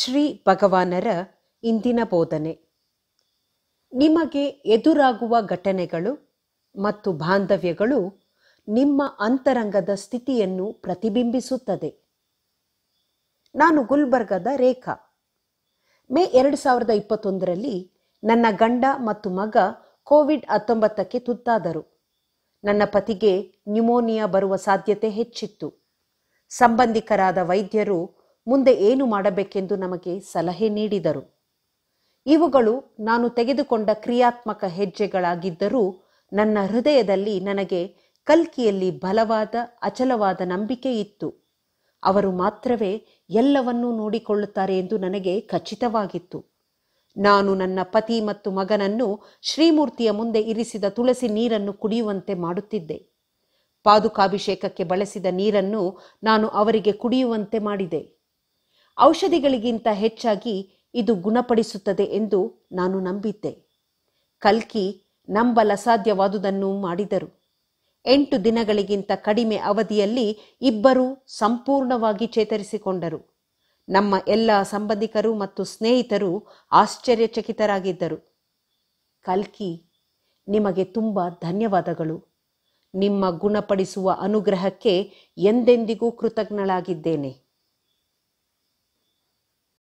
ಶ್ರೀ ಭಗವಾನರ ಇಂದಿನ ಬೋಧನೆ ನಿಮಗೆ ಎದುರಾಗುವ ಘಟನೆಗಳು ಮತ್ತು ಬಾಂಧವ್ಯಗಳು ನಿಮ್ಮ ಅಂತರಂಗದ ಸ್ಥಿತಿಯನ್ನು ಪ್ರತಿಬಿಂಬಿಸುತ್ತದೆ ನಾನು ಗುಲ್ಬರ್ಗದ ರೇಖಾ ಮೇ ಎರಡು ಸಾವಿರದ ಇಪ್ಪತ್ತೊಂದರಲ್ಲಿ ನನ್ನ ಗಂಡ ಮತ್ತು ಮಗ ಕೋವಿಡ್ ಹತ್ತೊಂಬತ್ತಕ್ಕೆ ತುತ್ತಾದರು ನನ್ನ ಪತಿಗೆ ನ್ಯುಮೋನಿಯಾ ಬರುವ ಸಾಧ್ಯತೆ ಹೆಚ್ಚಿತ್ತು ಸಂಬಂಧಿಕರಾದ ವೈದ್ಯರು ಮುಂದೆ ಏನು ಮಾಡಬೇಕೆಂದು ನಮಗೆ ಸಲಹೆ ನೀಡಿದರು ಇವುಗಳು ನಾನು ತೆಗೆದುಕೊಂಡ ಕ್ರಿಯಾತ್ಮಕ ಹೆಜ್ಜೆಗಳಾಗಿದ್ದರೂ ನನ್ನ ಹೃದಯದಲ್ಲಿ ನನಗೆ ಕಲ್ಕಿಯಲ್ಲಿ ಬಲವಾದ ಅಚಲವಾದ ನಂಬಿಕೆ ಇತ್ತು ಅವರು ಮಾತ್ರವೇ ಎಲ್ಲವನ್ನೂ ನೋಡಿಕೊಳ್ಳುತ್ತಾರೆ ಎಂದು ನನಗೆ ಖಚಿತವಾಗಿತ್ತು ನಾನು ನನ್ನ ಪತಿ ಮತ್ತು ಮಗನನ್ನು ಶ್ರೀಮೂರ್ತಿಯ ಮುಂದೆ ಇರಿಸಿದ ತುಳಸಿ ನೀರನ್ನು ಕುಡಿಯುವಂತೆ ಮಾಡುತ್ತಿದ್ದೆ ಪಾದುಕಾಭಿಷೇಕಕ್ಕೆ ಬಳಸಿದ ನೀರನ್ನು ನಾನು ಅವರಿಗೆ ಕುಡಿಯುವಂತೆ ಮಾಡಿದೆ ಔಷಧಿಗಳಿಗಿಂತ ಹೆಚ್ಚಾಗಿ ಇದು ಗುಣಪಡಿಸುತ್ತದೆ ಎಂದು ನಾನು ನಂಬಿದ್ದೆ ಕಲ್ಕಿ ನಂಬಲಸಾಧ್ಯವಾದುದನ್ನು ಮಾಡಿದರು ಎಂಟು ದಿನಗಳಿಗಿಂತ ಕಡಿಮೆ ಅವಧಿಯಲ್ಲಿ ಇಬ್ಬರೂ ಸಂಪೂರ್ಣವಾಗಿ ಚೇತರಿಸಿಕೊಂಡರು ನಮ್ಮ ಎಲ್ಲ ಸಂಬಂಧಿಕರು ಮತ್ತು ಸ್ನೇಹಿತರು ಆಶ್ಚರ್ಯಚಕಿತರಾಗಿದ್ದರು ಕಲ್ಕಿ ನಿಮಗೆ ತುಂಬ ಧನ್ಯವಾದಗಳು ನಿಮ್ಮ ಗುಣಪಡಿಸುವ ಅನುಗ್ರಹಕ್ಕೆ ಎಂದೆಂದಿಗೂ ಕೃತಜ್ಞಳಾಗಿದ್ದೇನೆ